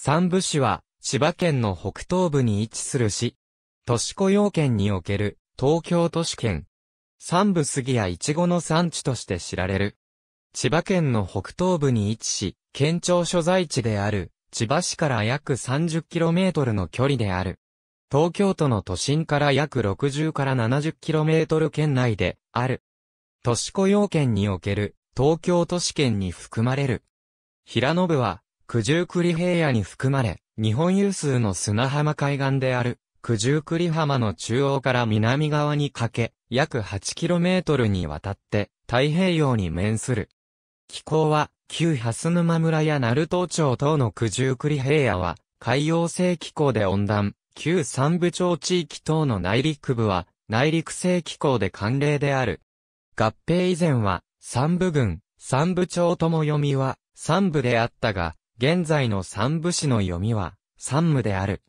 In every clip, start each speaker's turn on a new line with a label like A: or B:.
A: 三部市は、千葉県の北東部に位置する市。都市雇用圏における、東京都市圏。三部杉やイチゴの産地として知られる。千葉県の北東部に位置し、県庁所在地である、千葉市から約 30km の距離である。東京都の都心から約60から 70km 圏内である。都市雇用圏における東京都市圏に含まれる。平野部は九十九里平野に含まれ、日本有数の砂浜海岸である、九十九里浜の中央から南側にかけ、約8トルにわたって太平洋に面する。気候は、旧蓮沼村や鳴門町等の九十九里平野は、海洋性気候で温暖、旧三部町地域等の内陸部は、内陸性気候で寒冷である。合併以前は、三部郡、三部町とも読みは、三部であったが、現在の三部詩の読みは、三武である。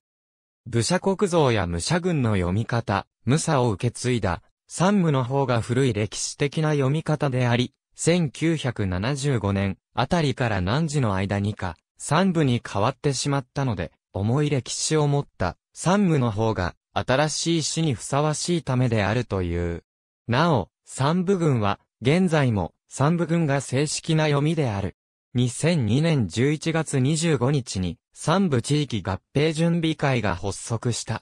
A: 武者国像や武者軍の読み方、武者を受け継いだ、三武の方が古い歴史的な読み方であり、1975年あたりから何時の間にか、三部に変わってしまったので、重い歴史を持った三武の方が新しい詩にふさわしいためであるという。なお、三部軍は現在も三部軍が正式な読みである。2002年11月25日に、三部地域合併準備会が発足した。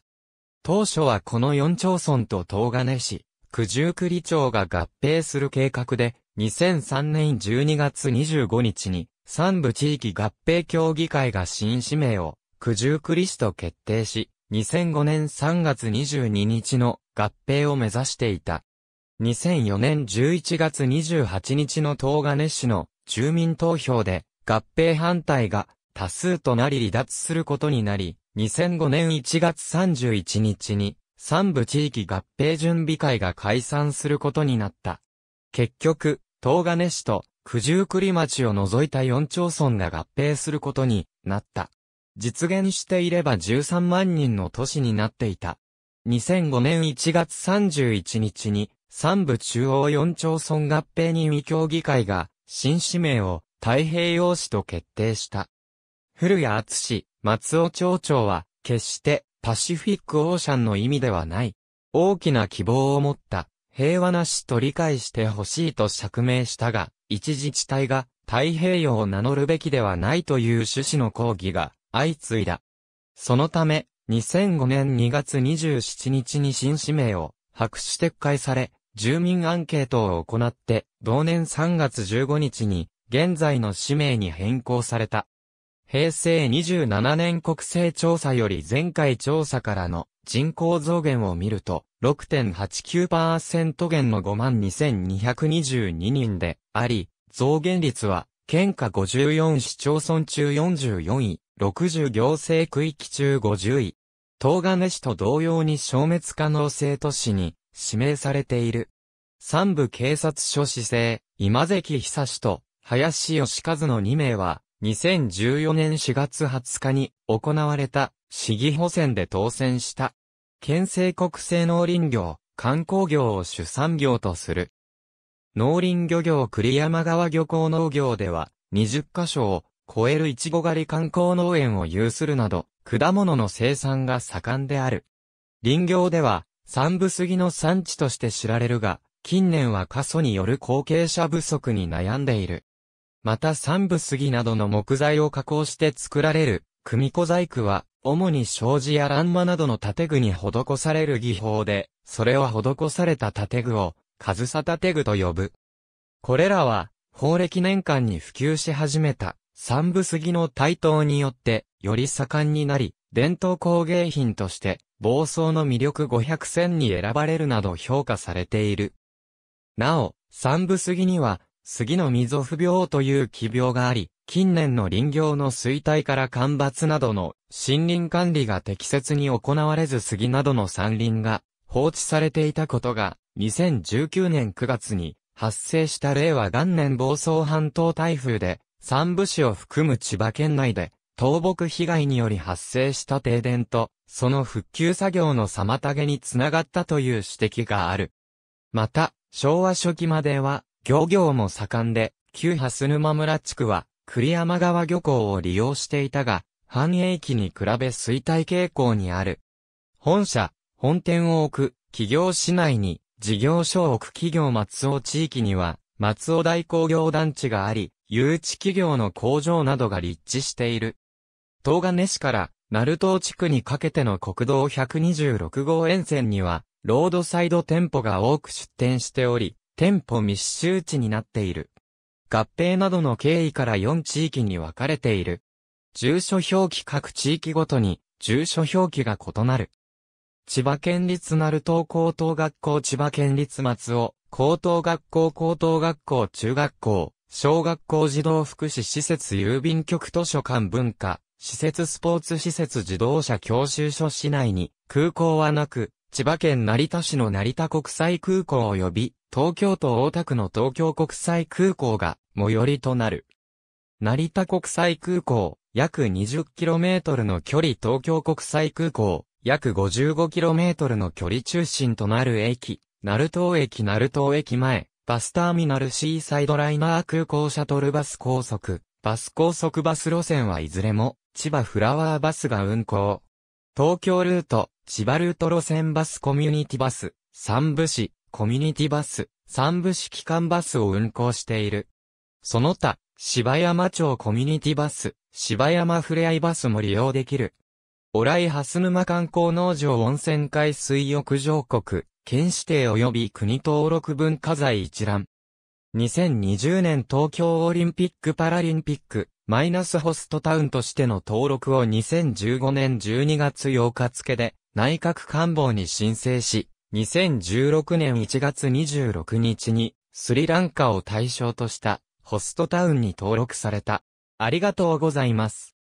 A: 当初はこの4町村と東金市、九十九里町が合併する計画で、2003年12月25日に、三部地域合併協議会が新氏名を、九十九里市と決定し、2005年3月22日の合併を目指していた。2004年11月28日の東金市の住民投票で合併反対が多数となり離脱することになり、2005年1月31日に三部地域合併準備会が解散することになった。結局、東金市と九十九里町を除いた四町村が合併することになった。実現していれば13万人の都市になっていた。2005年1月31日に、三部中央四町村合併任意協議会が新氏名を太平洋市と決定した。古谷厚氏、松尾町長は、決してパシフィックオーシャンの意味ではない。大きな希望を持った平和な市と理解してほしいと釈明したが、一自治体が太平洋を名乗るべきではないという趣旨の抗議が相次いだ。そのため、2005年2月27日に新氏名を白紙撤回され、住民アンケートを行って、同年3月15日に、現在の氏名に変更された。平成27年国勢調査より前回調査からの人口増減を見ると、6.89%減の52,222人であり、増減率は、県下54市町村中44位、60行政区域中50位。東金市と同様に消滅可能性都市に指名されている。三部警察署市政、今関久志と、林義和の2名は、2014年4月20日に行われた市議補選で当選した。県政国政農林業、観光業を主産業とする。農林漁業栗山川漁港農業では、20カ所を超えるいちご狩り観光農園を有するなど、果物の生産が盛んである。林業では、三部杉の産地として知られるが、近年は過疎による後継者不足に悩んでいる。また三部杉などの木材を加工して作られる、組子細工は、主に障子や欄間などの建具に施される技法で、それは施された建具を、上さ建具と呼ぶ。これらは、法暦年間に普及し始めた、三部杉の台頭によって、より盛んになり、伝統工芸品として、暴走の魅力500選に選ばれるなど評価されている。なお、三部杉には、杉の溝不病という奇病があり、近年の林業の衰退から干ばつなどの森林管理が適切に行われず杉などの山林が放置されていたことが2019年9月に発生した令和元年暴走半島台風で三部市を含む千葉県内で倒木被害により発生した停電と、その復旧作業の妨げにつながったという指摘がある。また、昭和初期までは、漁業も盛んで、旧蓮沼村地区は、栗山川漁港を利用していたが、繁栄期に比べ衰退傾向にある。本社、本店を置く、企業市内に、事業所を置く企業松尾地域には、松尾大工業団地があり、誘致企業の工場などが立地している。東金市から鳴門地区にかけての国道126号沿線には、ロードサイド店舗が多く出店しており、店舗密集地になっている。合併などの経緯から4地域に分かれている。住所表記各地域ごとに、住所表記が異なる。千葉県立鳴門高等学校千葉県立松尾、高等学校高等学校中学校、小学校児童福祉施設郵便局図書館文化、施設スポーツ施設自動車教習所市内に空港はなく、千葉県成田市の成田国際空港及び、東京都大田区の東京国際空港が最寄りとなる。成田国際空港、約 20km の距離東京国際空港、約 55km の距離中心となる駅、鳴門駅鳴門駅前、バスターミナルシーサイドライナー空港シャトルバス高速、バス高速バス路線はいずれも、千葉フラワーバスが運行。東京ルート、千葉ルート路線バスコミュニティバス、三部市、コミュニティバス、三部市機関バスを運行している。その他、芝山町コミュニティバス、芝山ふれあいバスも利用できる。おらい蓮沼観光農場温泉海水浴場国、県指定及び国登録文化財一覧。2020年東京オリンピック・パラリンピック、マイナスホストタウンとしての登録を2015年12月8日付で内閣官房に申請し、2016年1月26日にスリランカを対象としたホストタウンに登録された。ありがとうございます。